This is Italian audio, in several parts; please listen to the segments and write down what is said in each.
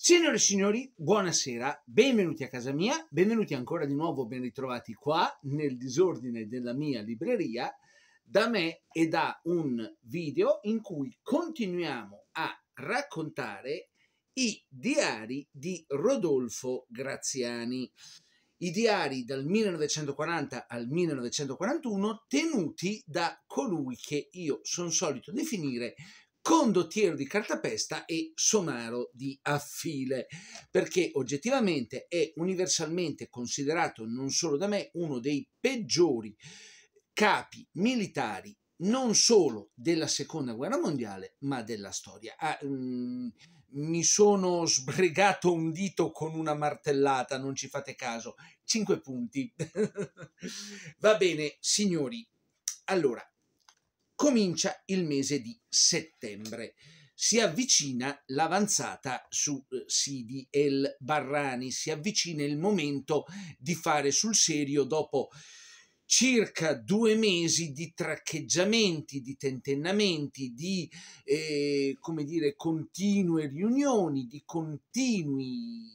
Signore e signori, buonasera, benvenuti a casa mia, benvenuti ancora di nuovo, ben ritrovati qua nel disordine della mia libreria da me e da un video in cui continuiamo a raccontare i diari di Rodolfo Graziani. I diari dal 1940 al 1941 tenuti da colui che io sono solito definire condottiero di cartapesta e somaro di affile, perché oggettivamente è universalmente considerato non solo da me uno dei peggiori capi militari non solo della seconda guerra mondiale, ma della storia. Ah, um, mi sono sbregato un dito con una martellata, non ci fate caso. cinque punti. Va bene, signori. Allora, comincia il mese di settembre. Si avvicina l'avanzata su eh, Sidi El Barrani, si avvicina il momento di fare sul serio dopo circa due mesi di traccheggiamenti, di tentennamenti, di eh, come dire, continue riunioni, di continui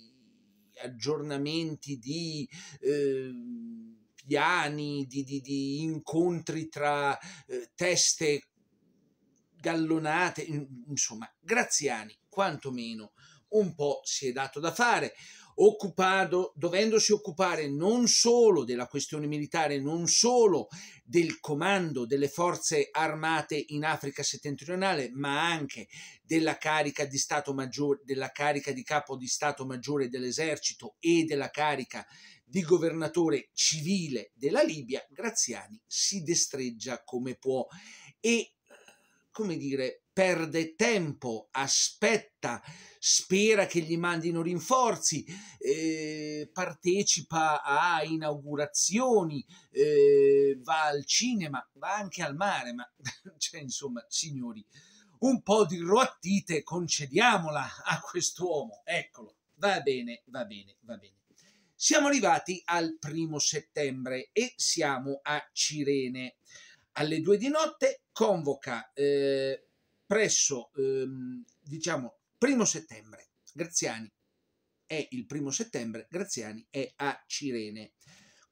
aggiornamenti, di eh, piani, di, di, di incontri tra eh, teste gallonate, insomma, Graziani quantomeno un po' si è dato da fare, occupato, dovendosi occupare non solo della questione militare, non solo del comando delle forze armate in Africa settentrionale, ma anche della carica di, Stato maggiore, della carica di capo di Stato maggiore dell'esercito e della carica di governatore civile della Libia, Graziani si destreggia come può e, come dire, perde tempo, aspetta, spera che gli mandino rinforzi, eh, partecipa a inaugurazioni, eh, va al cinema, va anche al mare, ma cioè, insomma, signori, un po' di roattite concediamola a quest'uomo, eccolo. Va bene, va bene, va bene. Siamo arrivati al primo settembre e siamo a Cirene. Alle due di notte convoca eh, presso, ehm, diciamo, primo settembre. Graziani è il primo settembre, Graziani è a Cirene.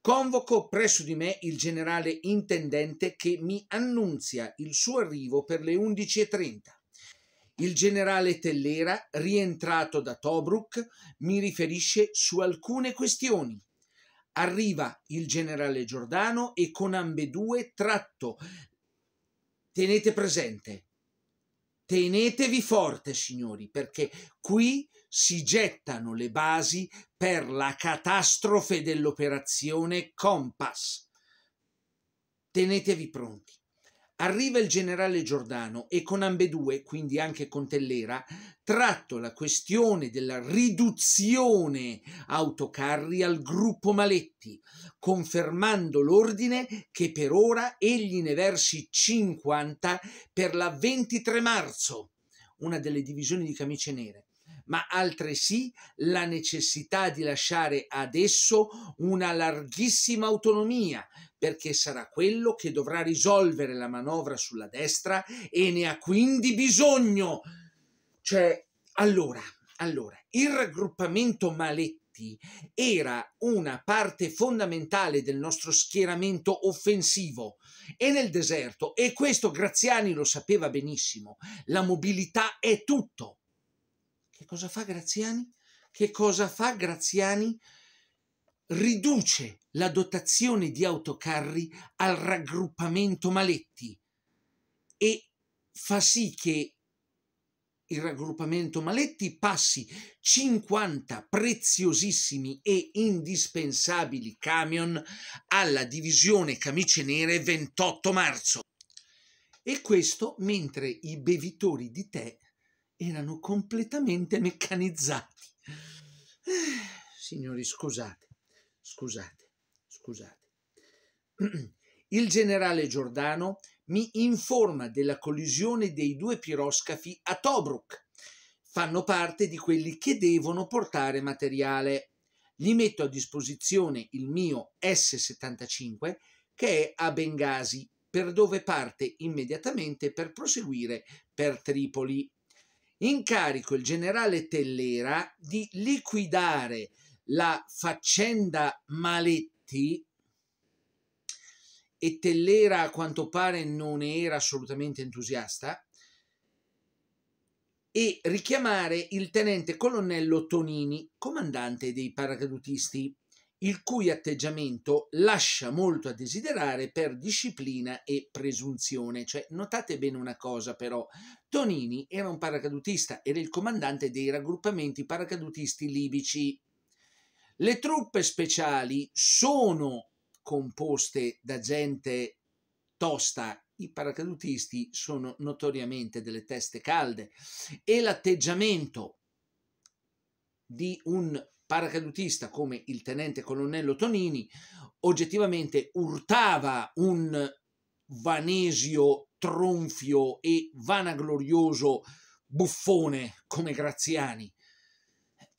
Convoco presso di me il generale intendente che mi annunzia il suo arrivo per le 11.30. Il generale Tellera, rientrato da Tobruk, mi riferisce su alcune questioni. Arriva il generale Giordano e con ambedue tratto. Tenete presente, tenetevi forte, signori, perché qui si gettano le basi per la catastrofe dell'operazione Compass. Tenetevi pronti. Arriva il generale Giordano e con ambedue, quindi anche con Tellera, tratto la questione della riduzione autocarri al gruppo Maletti, confermando l'ordine che per ora egli ne versi 50 per la 23 marzo, una delle divisioni di camicie nere ma altresì la necessità di lasciare ad esso una larghissima autonomia perché sarà quello che dovrà risolvere la manovra sulla destra e ne ha quindi bisogno. Cioè, allora, allora, il raggruppamento Maletti era una parte fondamentale del nostro schieramento offensivo e nel deserto, e questo Graziani lo sapeva benissimo, la mobilità è tutto. Che cosa fa Graziani? Che cosa fa Graziani? riduce la dotazione di autocarri al raggruppamento maletti e fa sì che il raggruppamento maletti passi 50 preziosissimi e indispensabili camion alla divisione camicie nere 28 marzo. E questo mentre i bevitori di tè erano completamente meccanizzati. Eh, signori, scusate. Scusate, scusate. Il generale Giordano mi informa della collisione dei due piroscafi a Tobruk. Fanno parte di quelli che devono portare materiale. Gli metto a disposizione il mio S-75 che è a Bengasi, per dove parte immediatamente per proseguire per Tripoli. Incarico il generale Tellera di liquidare la faccenda Maletti e Tellera a quanto pare non era assolutamente entusiasta e richiamare il tenente colonnello Tonini, comandante dei paracadutisti, il cui atteggiamento lascia molto a desiderare per disciplina e presunzione. Cioè, notate bene una cosa però, Tonini era un paracadutista, era il comandante dei raggruppamenti paracadutisti libici le truppe speciali sono composte da gente tosta, i paracadutisti sono notoriamente delle teste calde e l'atteggiamento di un paracadutista come il tenente colonnello Tonini oggettivamente urtava un vanesio tronfio e vanaglorioso buffone come Graziani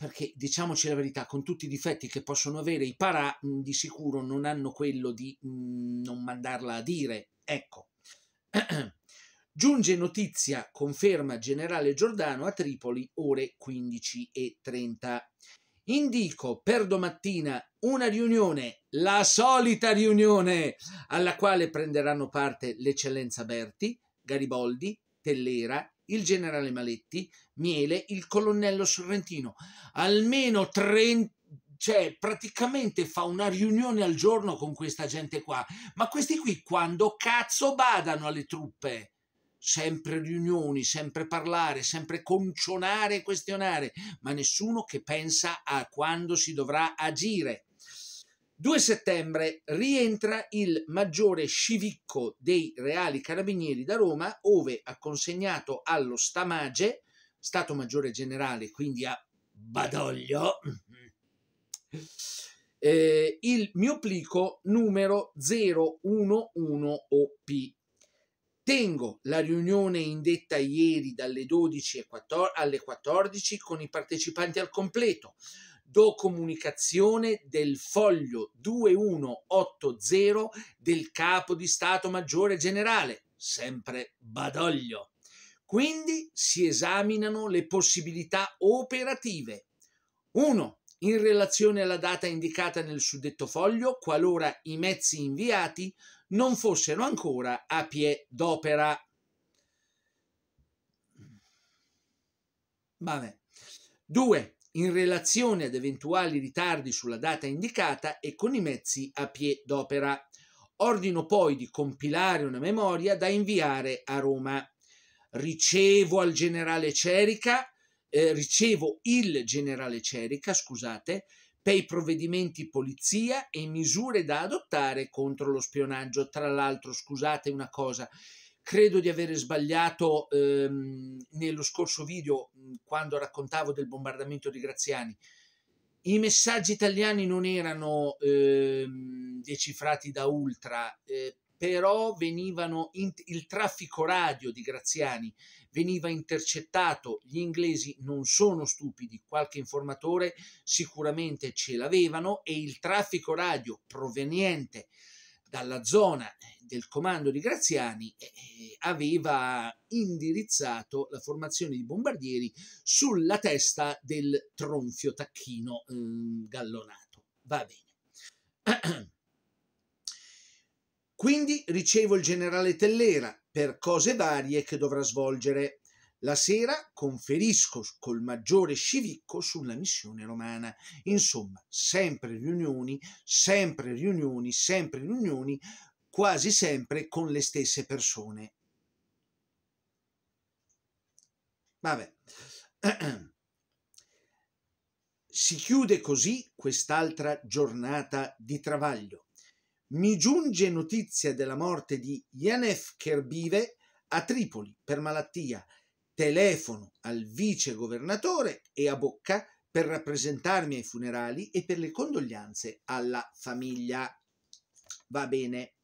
perché diciamoci la verità, con tutti i difetti che possono avere i parà, mhmm, di sicuro non hanno quello di mh, mhmm, non mandarla a dire. Ecco. Giunge notizia, conferma generale Giordano a Tripoli, ore 15 e 30. Indico per domattina una riunione, la solita riunione, alla quale prenderanno parte l'eccellenza Berti, Garibaldi, Tellera, il generale Maletti, Miele, il colonnello Sorrentino. Almeno 30 cioè praticamente fa una riunione al giorno con questa gente qua. Ma questi qui quando cazzo badano alle truppe? Sempre riunioni, sempre parlare, sempre concionare e questionare, ma nessuno che pensa a quando si dovrà agire. 2 settembre rientra il maggiore scivicco dei Reali Carabinieri da Roma, ove ha consegnato allo Stamage, Stato Maggiore Generale, quindi a Badoglio, eh, il mio plico numero 011OP. Tengo la riunione indetta ieri dalle 12 alle 14 con i partecipanti al completo do comunicazione del foglio 2180 del capo di Stato Maggiore Generale, sempre Badoglio. Quindi si esaminano le possibilità operative. 1. In relazione alla data indicata nel suddetto foglio, qualora i mezzi inviati non fossero ancora a pie d'opera. Vabbè. 2 in relazione ad eventuali ritardi sulla data indicata e con i mezzi a pie d'opera. Ordino poi di compilare una memoria da inviare a Roma. Ricevo al generale Cerica, eh, ricevo il generale Cerica, scusate, per i provvedimenti polizia e misure da adottare contro lo spionaggio. Tra l'altro, scusate una cosa, Credo di avere sbagliato ehm, nello scorso video mhmm, quando raccontavo del bombardamento di Graziani. I messaggi italiani non erano ehm, decifrati da Ultra, eh, però venivano in, il traffico radio di Graziani veniva intercettato. Gli inglesi non sono stupidi, qualche informatore sicuramente ce l'avevano e il traffico radio proveniente dalla zona del comando di Graziani eh, eh, aveva indirizzato la formazione di bombardieri sulla testa del tronfio tacchino eh, gallonato. Va bene. Quindi ricevo il generale Tellera per cose varie che dovrà svolgere. La sera conferisco col maggiore Scivicco sulla missione romana. Insomma, sempre riunioni, sempre riunioni, sempre riunioni, quasi sempre con le stesse persone. Vabbè. Si chiude così quest'altra giornata di travaglio. Mi giunge notizia della morte di Yanef Kerbive a Tripoli per malattia. Telefono al vice governatore e a Bocca per rappresentarmi ai funerali e per le condoglianze alla famiglia. Va bene.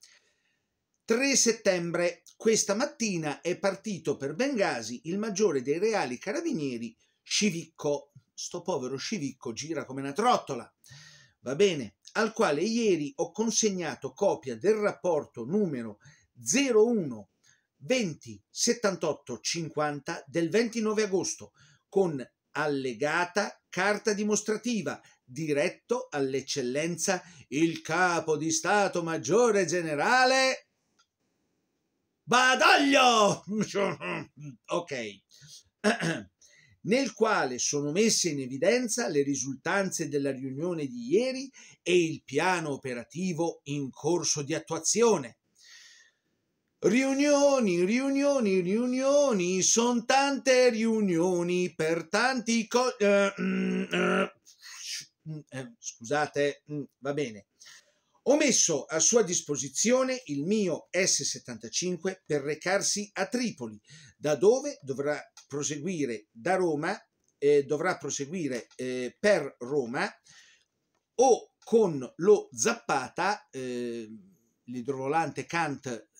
3 settembre. Questa mattina è partito per Bengasi il maggiore dei reali carabinieri Scivicco. Sto povero Scivicco gira come una trottola. Va bene, al quale ieri ho consegnato copia del rapporto numero 01 20 78 50 del 29 agosto con allegata carta dimostrativa diretto all'eccellenza il capo di stato maggiore generale Badaglio! ok. nel quale sono messe in evidenza le risultanze della riunione di ieri e il piano operativo in corso di attuazione. Riunioni, riunioni, riunioni, sono tante riunioni per tanti... Co- eh, mm, eh, mm, eh, scusate, mm, va bene. Ho messo a sua disposizione il mio S-75 per recarsi a Tripoli, da dove dovrà proseguire da Roma, eh, dovrà proseguire eh, per Roma o con lo Zappata, eh, l'idrovolante Kant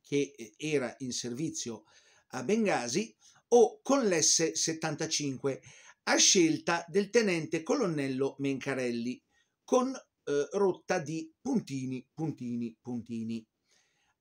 che eh, era in servizio a Bengasi, o con l'S-75 a scelta del tenente colonnello Mencarelli con eh, rotta di puntini, puntini, puntini.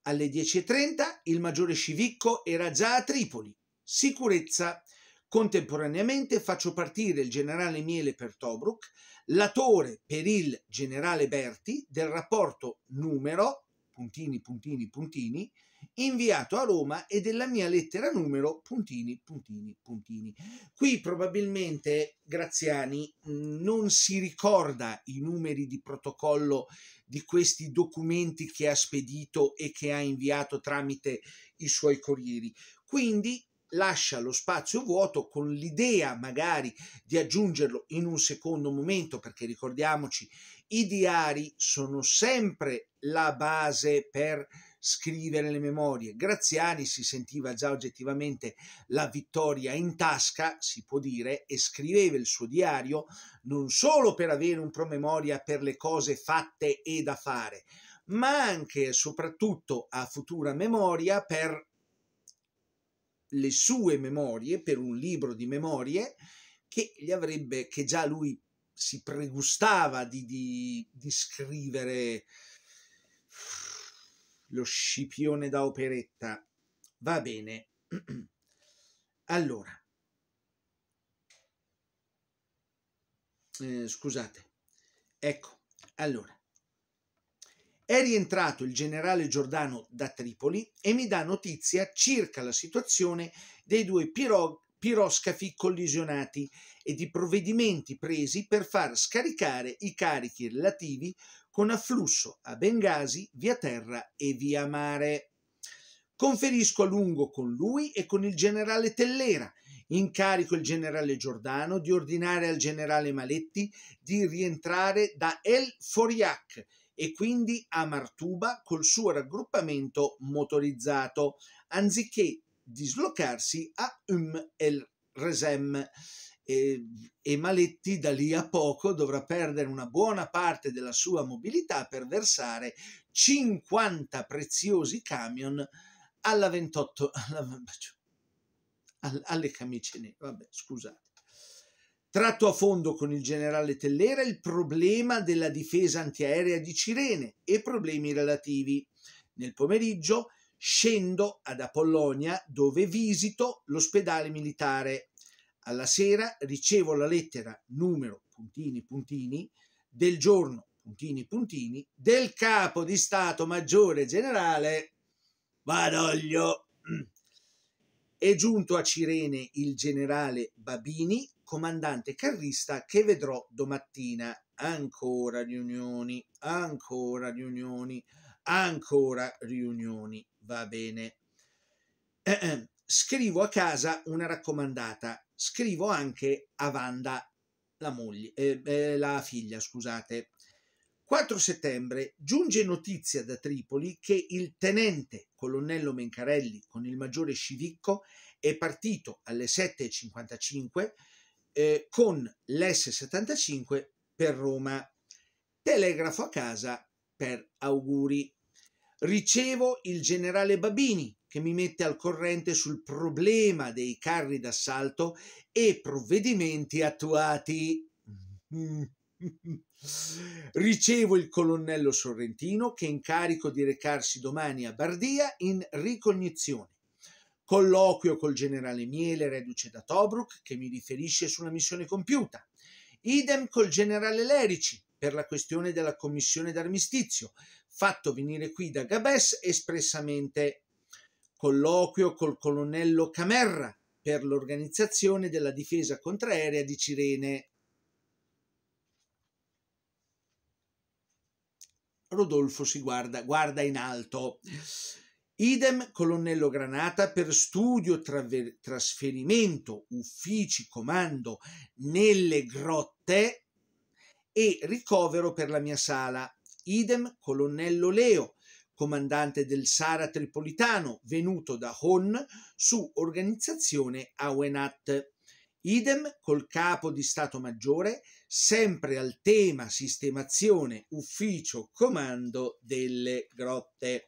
Alle 10.30 il maggiore Scivicco era già a Tripoli. Sicurezza. Contemporaneamente faccio partire il generale Miele per Tobruk, l'attore per il generale Berti del rapporto numero, puntini, puntini, puntini, inviato a Roma e della mia lettera numero puntini puntini puntini. Qui probabilmente Graziani mm, non si ricorda i numeri di protocollo di questi documenti che ha spedito e che ha inviato tramite i suoi corrieri. Quindi lascia lo spazio vuoto con l'idea magari di aggiungerlo in un secondo momento, perché ricordiamoci, i diari sono sempre la base per scrivere le memorie. Graziani si sentiva già oggettivamente la vittoria in tasca, si può dire, e scriveva il suo diario non solo per avere un promemoria per le cose fatte e da fare, ma anche e soprattutto a futura memoria per le sue memorie, per un libro di memorie che gli avrebbe, che già lui si pregustava di, di, di scrivere lo scipione da operetta. Va bene. allora, eh, scusate, ecco, allora, è rientrato il generale Giordano da Tripoli e mi dà notizia circa la situazione dei due pirog piroscafi collisionati e di provvedimenti presi per far scaricare i carichi relativi con afflusso a Bengasi via terra e via mare. Conferisco a lungo con lui e con il generale Tellera. Incarico il generale Giordano di ordinare al generale Maletti di rientrare da El Foriac e quindi a Martuba col suo raggruppamento motorizzato, anziché dislocarsi a Um el Resem e, e, Maletti da lì a poco dovrà perdere una buona parte della sua mobilità per versare 50 preziosi camion alla 28 alla, cioè, alle camicie nere, vabbè, scusate. Tratto a fondo con il generale Tellera il problema della difesa antiaerea di Cirene e problemi relativi. Nel pomeriggio Scendo ad Apollonia dove visito l'ospedale militare. Alla sera ricevo la lettera numero puntini puntini del giorno puntini puntini del capo di Stato Maggiore Generale Badoglio. È giunto a Cirene il generale Babini, comandante carrista, che vedrò domattina. Ancora riunioni, ancora riunioni, ancora riunioni va bene. Eh, scrivo a casa una raccomandata, scrivo anche a Vanda, la, moglie, eh, eh, la figlia, scusate. 4 settembre giunge notizia da Tripoli che il tenente colonnello Mencarelli con il maggiore Scivicco è partito alle 7.55 eh, con l'S75 per Roma. Telegrafo a casa per auguri ricevo il generale Babini che mi mette al corrente sul problema dei carri d'assalto e provvedimenti attuati. Ricevo il colonnello Sorrentino che è incarico di recarsi domani a Bardia in ricognizione. Colloquio col generale Miele, reduce da Tobruk, che mi riferisce sulla missione compiuta. Idem col generale Lerici per la questione della commissione d'armistizio, fatto venire qui da Gabes espressamente. Colloquio col colonnello Camerra per l'organizzazione della difesa contraerea di Cirene. Rodolfo si guarda, guarda in alto. Idem colonnello Granata per studio, traver- trasferimento, uffici, comando nelle grotte e ricovero per la mia sala idem colonnello Leo, comandante del Sara Tripolitano, venuto da Hon su organizzazione Awenat. Idem col capo di Stato Maggiore, sempre al tema sistemazione ufficio comando delle grotte.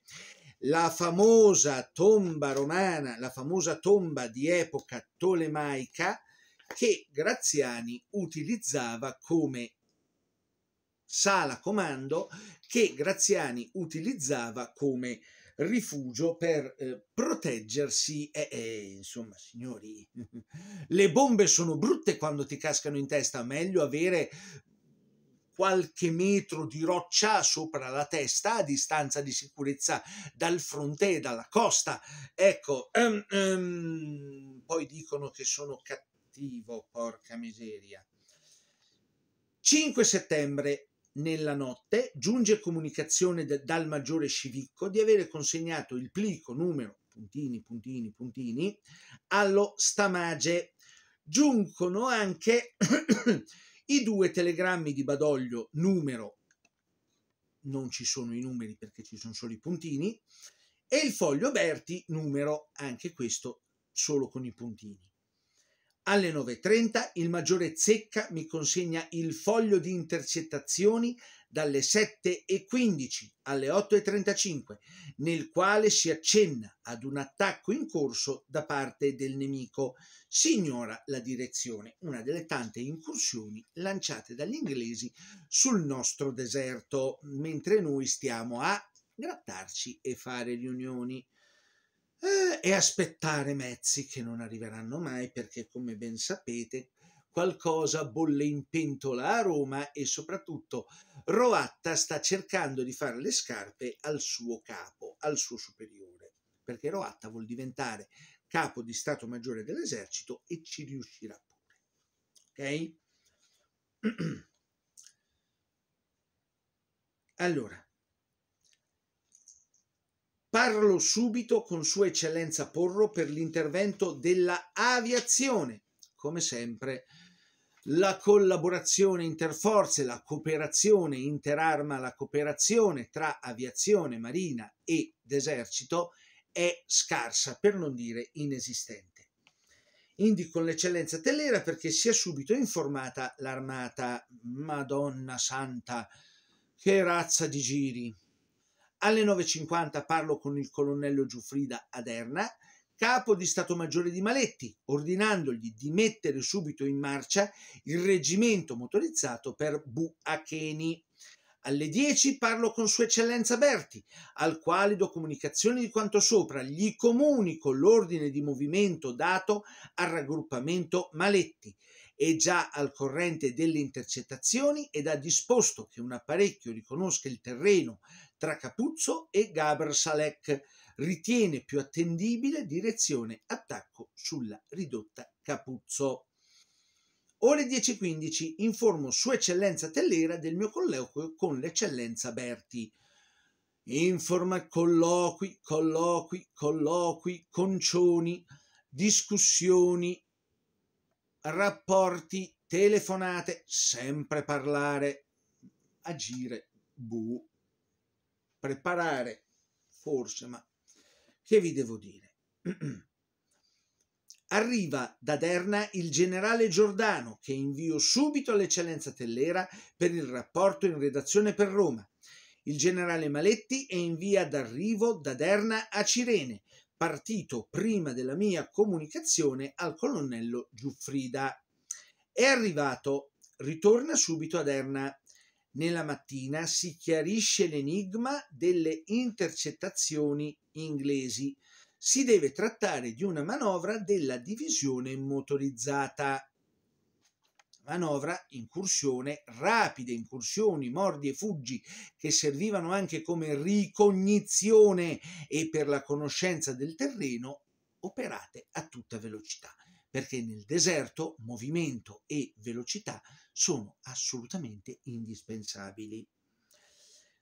La famosa tomba romana, la famosa tomba di epoca tolemaica che Graziani utilizzava come sala comando che Graziani utilizzava come rifugio per eh, proteggersi. E, e, insomma, signori, le bombe sono brutte quando ti cascano in testa, meglio avere qualche metro di roccia sopra la testa a distanza di sicurezza dal fronte e dalla costa. Ecco, um, um, poi dicono che sono cattivo, porca miseria. 5 settembre nella notte giunge comunicazione de, dal maggiore Scivicco di avere consegnato il plico numero puntini puntini puntini allo stamage. Giungono anche i due telegrammi di Badoglio numero non ci sono i numeri perché ci sono solo i puntini e il foglio Berti numero anche questo solo con i puntini. Alle 9.30 il maggiore Zecca mi consegna il foglio di intercettazioni dalle 7.15 alle 8.35, nel quale si accenna ad un attacco in corso da parte del nemico. Si ignora la direzione, una delle tante incursioni lanciate dagli inglesi sul nostro deserto, mentre noi stiamo a grattarci e fare riunioni eh, e aspettare mezzi che non arriveranno mai perché, come ben sapete, qualcosa bolle in pentola a Roma e soprattutto Roatta sta cercando di fare le scarpe al suo capo, al suo superiore, perché Roatta vuol diventare capo di Stato Maggiore dell'Esercito e ci riuscirà pure. Ok? Allora, Parlo subito con Sua Eccellenza Porro per l'intervento della aviazione. Come sempre, la collaborazione interforze, la cooperazione interarma, la cooperazione tra aviazione, marina ed esercito è scarsa, per non dire inesistente. Indico l'eccellenza Tellera perché sia subito informata l'armata. Madonna santa, che razza di giri! Alle 9.50 parlo con il colonnello Giuffrida Aderna, capo di Stato Maggiore di Maletti, ordinandogli di mettere subito in marcia il reggimento motorizzato per Buacheni. Alle 10 parlo con Sua Eccellenza Berti, al quale do comunicazione di quanto sopra, gli comunico l'ordine di movimento dato al raggruppamento Maletti. È già al corrente delle intercettazioni ed ha disposto che un apparecchio riconosca il terreno tra Capuzzo e Gabr Salek. Ritiene più attendibile direzione attacco sulla ridotta Capuzzo. Ore 10.15 informo Sua Eccellenza Tellera del mio colloquio con l'Eccellenza Berti. Informa colloqui, colloqui, colloqui, concioni, discussioni, rapporti, telefonate, sempre parlare, agire, buh, preparare, forse, ma che vi devo dire? Arriva da Derna il generale Giordano, che invio subito all'eccellenza Tellera per il rapporto in redazione per Roma. Il generale Maletti è in via d'arrivo da Derna a Cirene, partito prima della mia comunicazione al colonnello Giuffrida. È arrivato, ritorna subito a Derna. Nella mattina si chiarisce l'enigma delle intercettazioni inglesi si deve trattare di una manovra della divisione motorizzata. Manovra, incursione, rapide incursioni, mordi e fuggi che servivano anche come ricognizione e per la conoscenza del terreno operate a tutta velocità, perché nel deserto movimento e velocità sono assolutamente indispensabili.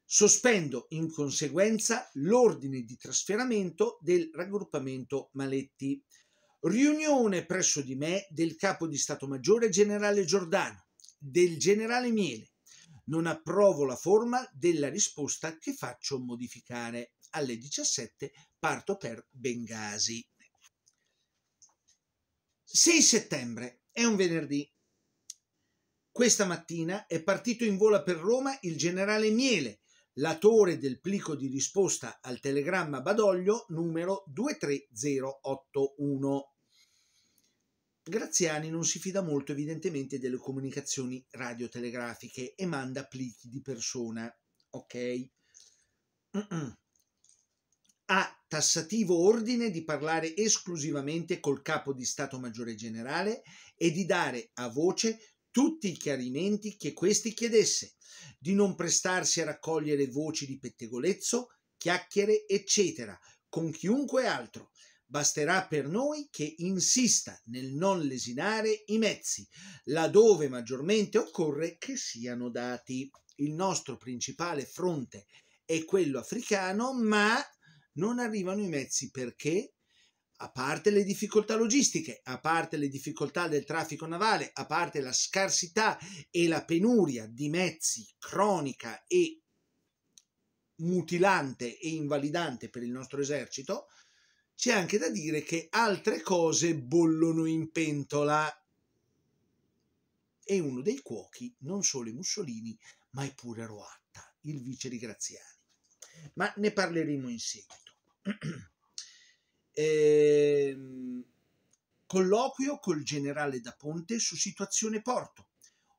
Sospendo in conseguenza l'ordine di trasferimento del raggruppamento Maletti. Riunione presso di me del capo di Stato Maggiore generale Giordano, del generale Miele. Non approvo la forma della risposta che faccio modificare. Alle 17 parto per Bengasi. 6 settembre è un venerdì. Questa mattina è partito in vola per Roma il generale Miele l'atore del plico di risposta al telegramma Badoglio numero 23081. Graziani non si fida molto evidentemente delle comunicazioni radiotelegrafiche e manda plichi di persona. Ok. Ha tassativo ordine di parlare esclusivamente col capo di Stato Maggiore Generale e di dare a voce tutti i chiarimenti che questi chiedesse, di non prestarsi a raccogliere voci di pettegolezzo, chiacchiere, eccetera, con chiunque altro. Basterà per noi che insista nel non lesinare i mezzi, laddove maggiormente occorre che siano dati. Il nostro principale fronte è quello africano, ma non arrivano i mezzi perché? a parte le difficoltà logistiche, a parte le difficoltà del traffico navale, a parte la scarsità e la penuria di mezzi cronica e mutilante e invalidante per il nostro esercito, c'è anche da dire che altre cose bollono in pentola. E uno dei cuochi non solo i Mussolini, ma è pure Roatta, il vice di Graziani. Ma ne parleremo in seguito. eh, colloquio col generale da Ponte su situazione porto.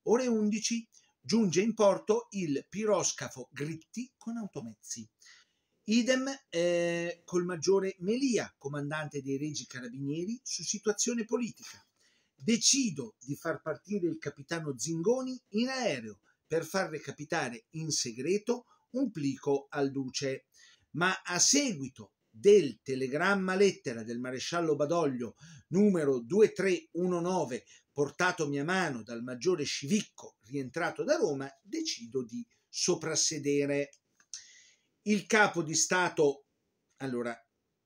Ore 11 giunge in porto il piroscafo Gritti con automezzi. Idem eh, col maggiore Melia, comandante dei Regi Carabinieri, su situazione politica. Decido di far partire il capitano Zingoni in aereo per far recapitare in segreto un plico al duce, ma a seguito del telegramma lettera del maresciallo Badoglio numero 2319 portatomi a mano dal maggiore Scivicco rientrato da Roma, decido di soprassedere. Il capo di Stato, allora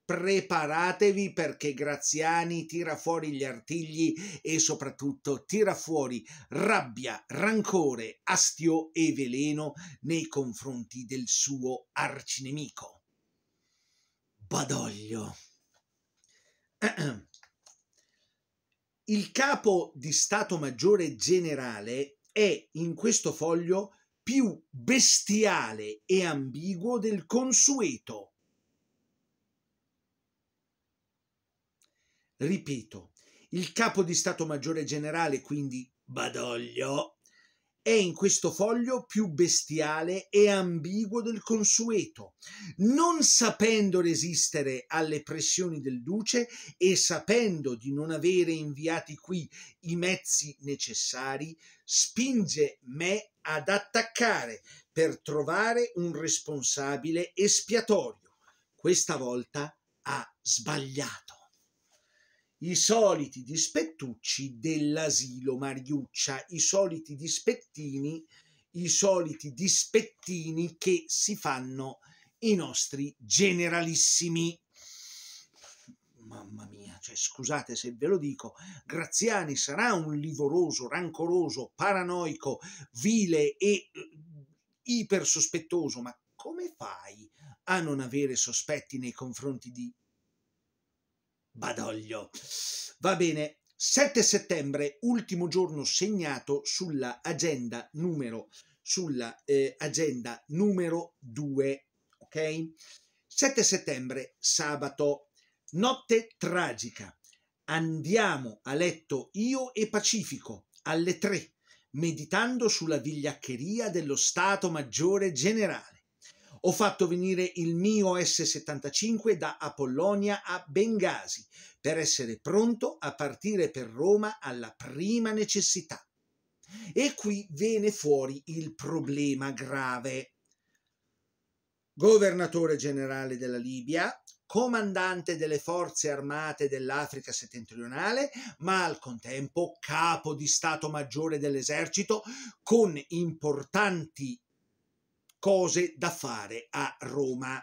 preparatevi perché Graziani tira fuori gli artigli e soprattutto tira fuori rabbia, rancore, astio e veleno nei confronti del suo arcinemico. Badoglio. Il capo di Stato Maggiore Generale è in questo foglio più bestiale e ambiguo del consueto. Ripeto, il capo di Stato Maggiore Generale, quindi Badoglio, è in questo foglio più bestiale e ambiguo del consueto, non sapendo resistere alle pressioni del duce e sapendo di non avere inviati qui i mezzi necessari, spinge me ad attaccare per trovare un responsabile espiatorio. Questa volta ha sbagliato i soliti dispettucci dell'asilo Mariuccia, i soliti dispettini, i soliti dispettini che si fanno i nostri generalissimi. Mamma mia, cioè, scusate se ve lo dico, Graziani sarà un livoroso, rancoroso, paranoico, vile e eh, ipersospettoso, ma come fai a non avere sospetti nei confronti di Badoglio. Va bene, 7 settembre, ultimo giorno segnato sulla agenda numero, sulla, eh, agenda numero 2, ok? 7 settembre, sabato, notte tragica. Andiamo a letto io e Pacifico alle 3, meditando sulla vigliaccheria dello Stato Maggiore Generale ho fatto venire il mio S-75 da Apollonia a Bengasi per essere pronto a partire per Roma alla prima necessità. E qui viene fuori il problema grave. Governatore generale della Libia, comandante delle forze armate dell'Africa settentrionale, ma al contempo capo di Stato Maggiore dell'esercito, con importanti cose da fare a Roma.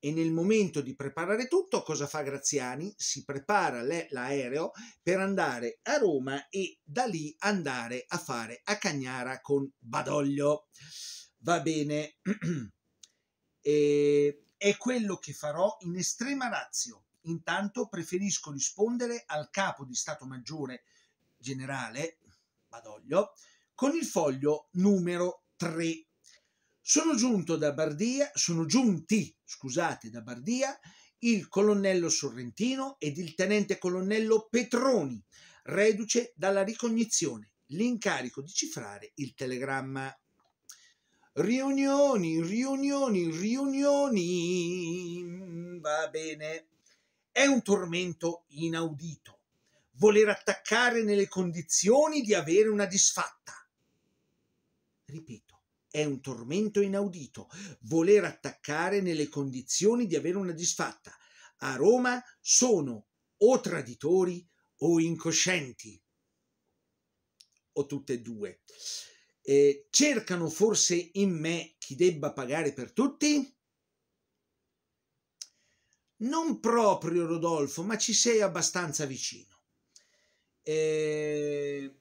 E nel momento di preparare tutto, cosa fa Graziani? Si prepara le, l'aereo per andare a Roma e da lì andare a fare a Cagnara con Badoglio. Va bene, e, è quello che farò in estrema razio. Intanto preferisco rispondere al capo di Stato Maggiore Generale Badoglio con il foglio numero 3 sono giunto da Bardia, sono giunti, scusate, da Bardia il colonnello Sorrentino ed il tenente colonnello Petroni, reduce dalla ricognizione, l'incarico di cifrare il telegramma. Riunioni, riunioni, riunioni. Va bene. È un tormento inaudito. Voler attaccare nelle condizioni di avere una disfatta. Ripeto è un tormento inaudito voler attaccare nelle condizioni di avere una disfatta. A Roma sono o traditori o incoscienti, o tutte e due. Eh, cercano forse in me chi debba pagare per tutti? Non proprio, Rodolfo, ma ci sei abbastanza vicino. Eh,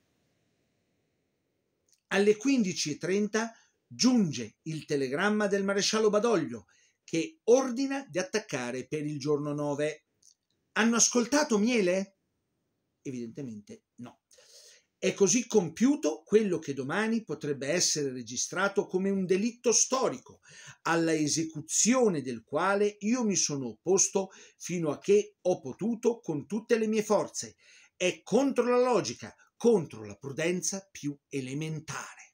alle 15.30 giunge il telegramma del maresciallo Badoglio che ordina di attaccare per il giorno 9. Hanno ascoltato Miele? Evidentemente no. È così compiuto quello che domani potrebbe essere registrato come un delitto storico, alla esecuzione del quale io mi sono opposto fino a che ho potuto con tutte le mie forze. È contro la logica, contro la prudenza più elementare.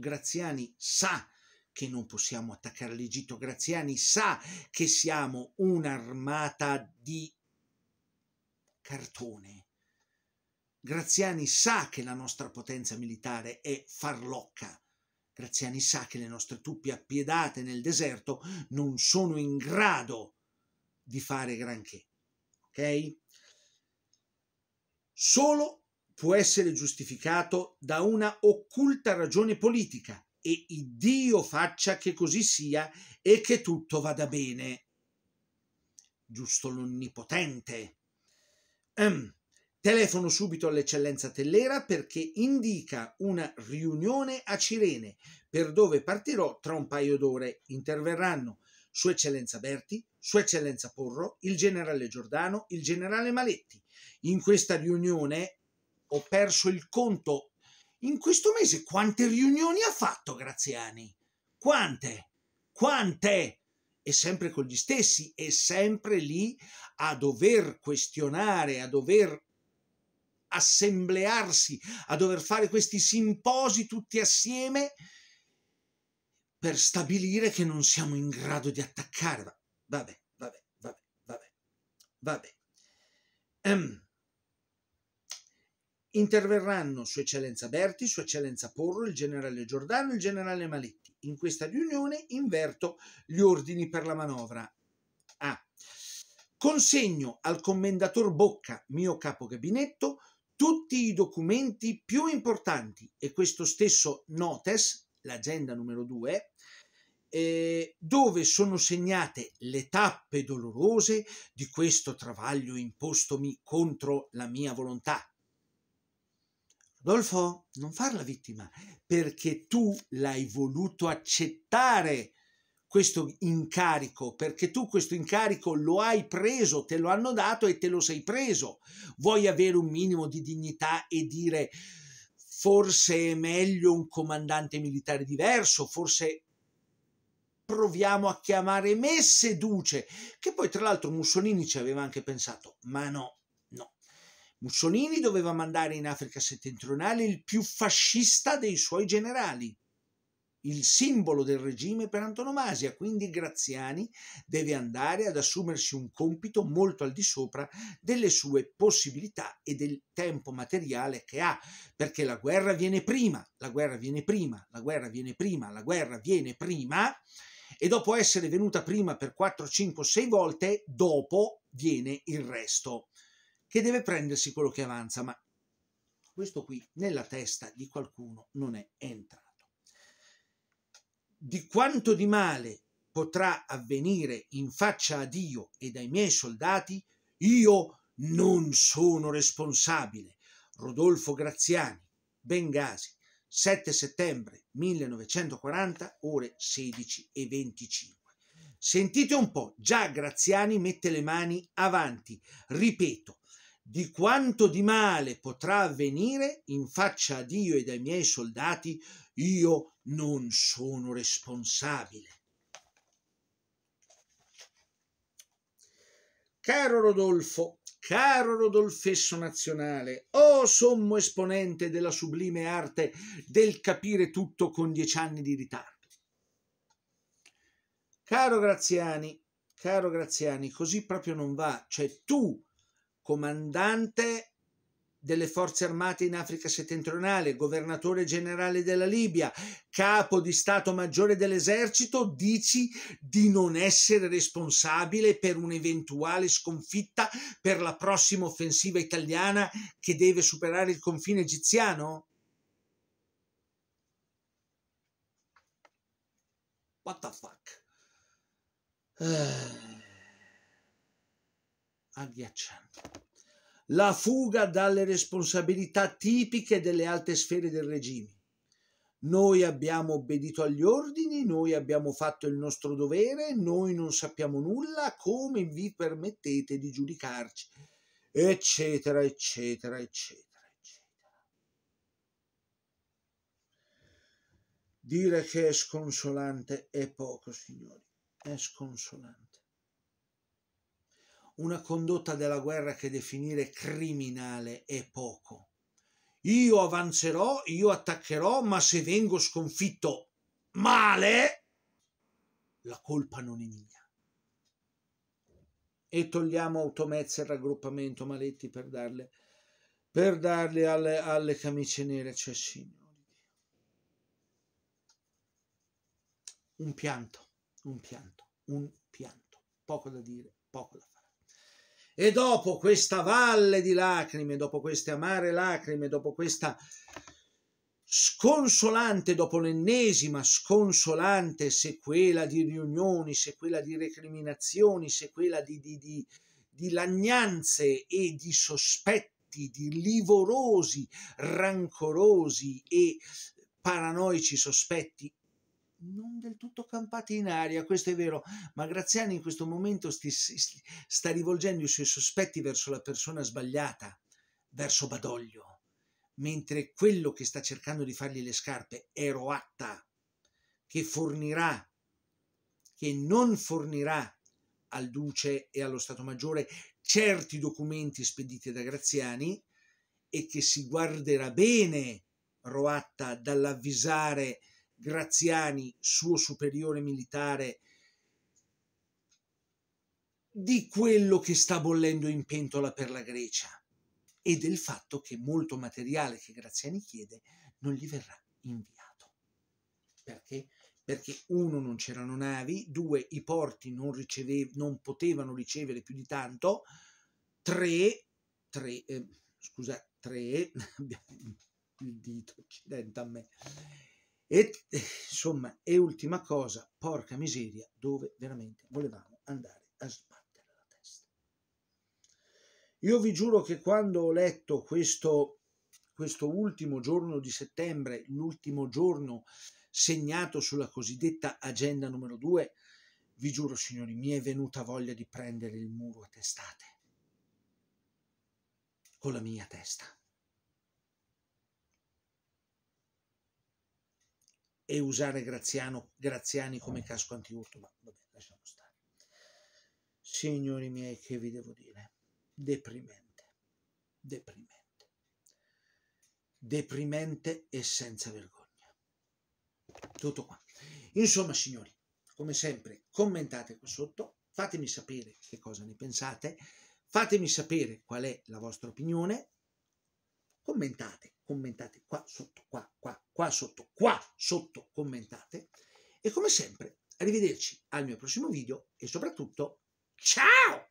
Graziani sa che non possiamo attaccare l'Egitto, Graziani sa che siamo un'armata di cartone. Graziani sa che la nostra potenza militare è farlocca. Graziani sa che le nostre truppe appiedate nel deserto non sono in grado di fare granché. Ok? Solo può essere giustificato da una occulta ragione politica e Dio faccia che così sia e che tutto vada bene. Giusto l'Onnipotente. Um, telefono subito all'eccellenza Tellera perché indica una riunione a Cirene per dove partirò tra un paio d'ore. Interverranno Sua Eccellenza Berti, Sua Eccellenza Porro, il generale Giordano, il generale Maletti. In questa riunione ho perso il conto. In questo mese quante riunioni ha fatto Graziani? Quante? Quante? E sempre con gli stessi, e sempre lì a dover questionare, a dover assemblearsi, a dover fare questi simposi tutti assieme per stabilire che non siamo in grado di attaccare. Vabbè, vabbè, vabbè, vabbè, vabbè. Um Interverranno Sua Eccellenza Berti, Sua Eccellenza Porro, il generale Giordano e il generale Maletti. In questa riunione inverto gli ordini per la manovra. A. Consegno al commendator Bocca, mio capo gabinetto, tutti i documenti più importanti e questo stesso notes, l'agenda numero 2, eh, dove sono segnate le tappe dolorose di questo travaglio impostomi contro la mia volontà Dolfo, non farla vittima, perché tu l'hai voluto accettare questo incarico, perché tu questo incarico lo hai preso, te lo hanno dato e te lo sei preso. Vuoi avere un minimo di dignità e dire forse è meglio un comandante militare diverso, forse proviamo a chiamare me seduce, che poi tra l'altro Mussolini ci aveva anche pensato, ma no, no, Mussolini doveva mandare in Africa settentrionale il più fascista dei suoi generali, il simbolo del regime per antonomasia, quindi Graziani deve andare ad assumersi un compito molto al di sopra delle sue possibilità e del tempo materiale che ha, perché la guerra viene prima, la guerra viene prima, la guerra viene prima, la guerra viene prima e dopo essere venuta prima per 4, 5, 6 volte, dopo viene il resto che deve prendersi quello che avanza, ma questo qui nella testa di qualcuno non è entrato. Di quanto di male potrà avvenire in faccia a Dio e dai miei soldati, io non sono responsabile. Rodolfo Graziani, Bengasi, 7 settembre 1940, ore 16 e 25. Sentite un po', già Graziani mette le mani avanti, ripeto, di quanto di male potrà avvenire in faccia a Dio ed ai miei soldati, io non sono responsabile. Caro Rodolfo, caro Rodolfesso nazionale, o oh sommo esponente della sublime arte del capire tutto con dieci anni di ritardo. Caro Graziani, caro Graziani, così proprio non va, cioè tu comandante delle forze armate in Africa settentrionale, governatore generale della Libia, capo di Stato Maggiore dell'esercito, dici di non essere responsabile per un'eventuale sconfitta per la prossima offensiva italiana che deve superare il confine egiziano? What the fuck? Uh agghiacciante. La fuga dalle responsabilità tipiche delle alte sfere del regime. Noi abbiamo obbedito agli ordini, noi abbiamo fatto il nostro dovere, noi non sappiamo nulla, come vi permettete di giudicarci, eccetera, eccetera, eccetera. Dire che è sconsolante è poco, signori, è sconsolante una condotta della guerra che definire criminale è poco. Io avanzerò, io attaccherò, ma se vengo sconfitto male, la colpa non è mia. E togliamo automezza e raggruppamento Maletti per darle, per darle alle, alle camicie nere, cioè signori. Un pianto, un pianto, un pianto, poco da dire, poco da fare. E dopo questa valle di lacrime, dopo queste amare lacrime, dopo questa sconsolante, dopo l'ennesima sconsolante sequela di riunioni, sequela di recriminazioni, sequela di, di, di, di lagnanze e di sospetti, di livorosi, rancorosi e paranoici sospetti non del tutto campate in aria, questo è vero, ma Graziani in questo momento sti, sti, sta rivolgendo i suoi sospetti verso la persona sbagliata, verso Badoglio, mentre quello che sta cercando di fargli le scarpe è Roatta, che fornirà, che non fornirà al Duce e allo Stato Maggiore certi documenti spediti da Graziani e che si guarderà bene Roatta dall'avvisare Graziani, suo superiore militare, di quello che sta bollendo in pentola per la Grecia e del fatto che molto materiale che Graziani chiede non gli verrà inviato. Perché? Perché uno non c'erano navi, due i porti non, riceve, non potevano ricevere più di tanto, tre, tre eh, scusa, tre, il dito, accidenta a me, e insomma, e ultima cosa, porca miseria, dove veramente volevamo andare a sbattere la testa. Io vi giuro che quando ho letto questo, questo ultimo giorno di settembre, l'ultimo giorno segnato sulla cosiddetta agenda numero 2, vi giuro signori, mi è venuta voglia di prendere il muro a testate con la mia testa. e usare Graziano, Graziani come casco antiurto, ma vabbè, lasciamo stare. Signori miei, che vi devo dire? Deprimente, deprimente, deprimente e senza vergogna. Tutto qua. Insomma, signori, come sempre, commentate qua sotto, fatemi sapere che cosa ne pensate, fatemi sapere qual è la vostra opinione, commentate, commentate qua sotto, qua, qua, qua sotto, qua sotto, commentate. E come sempre, arrivederci al mio prossimo video e soprattutto, ciao!